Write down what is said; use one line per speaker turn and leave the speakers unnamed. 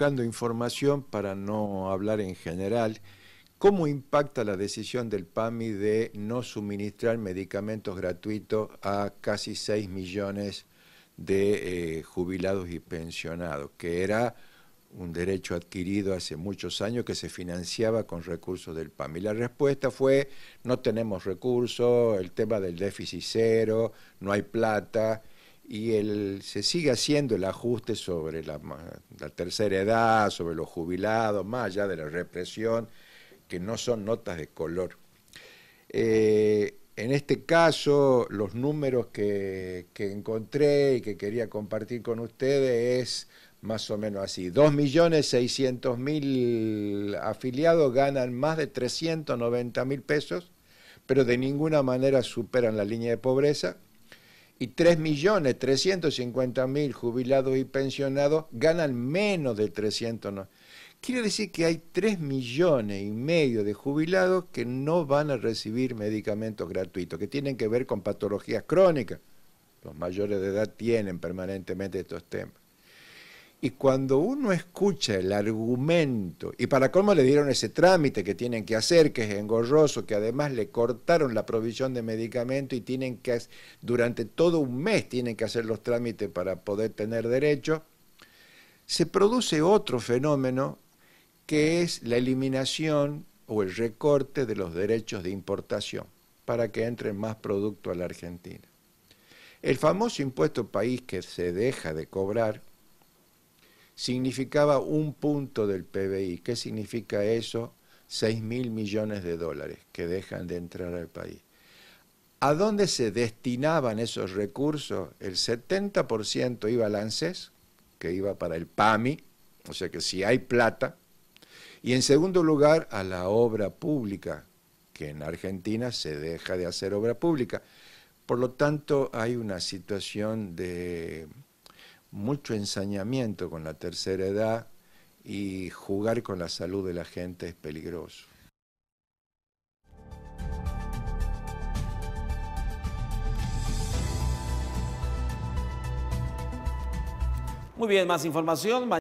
buscando información para no hablar en general. ¿Cómo impacta la decisión del PAMI de no suministrar medicamentos gratuitos a casi 6 millones de eh, jubilados y pensionados, que era un derecho adquirido hace muchos años que se financiaba con recursos del PAMI. La respuesta fue, no tenemos recursos, el tema del déficit cero, no hay plata, y se sigue haciendo el ajuste sobre la, tercera edad, sobre los jubilados, más allá de la represión, que no son notas de color. Eh, en este caso, los números que, que, encontré y que quería compartir con ustedes es más o menos así. 2.600.000 afiliados ganan más de 390.000 pesos, pero de ninguna manera superan la línea de pobreza y 3.350.000 jubilados y pensionados ganan menos de 300. Quiere decir que hay 3 millones y medio de jubilados que no van a recibir medicamentos gratuitos, que tienen que ver con patologías crónicas. Los mayores de edad tienen permanentemente estos temas. Y cuando uno escucha el argumento, y para cómo le dieron ese trámite que tienen que hacer, que es engorroso, que además le cortaron la provisión de medicamento y tienen que, durante todo un mes tienen que hacer los trámites para poder tener derecho, se produce otro fenómeno que es la eliminación o el recorte de los derechos de importación para que entre más producto a la Argentina. El famoso impuesto país que se deja de cobrar significaba un punto del PBI. ¿Qué significa eso? 6 mil millones de dólares que dejan de entrar al país. ¿A dónde se destinaban esos recursos? El 70% iba al ANSES, que iba para el PAMI, o sea que si hay plata. Y en segundo lugar, a la obra pública, que en Argentina se deja de hacer obra pública. Por lo tanto, hay una situación de mucho ensañamiento con la tercera edad y jugar con la salud de la gente es peligroso. Muy bien, más información.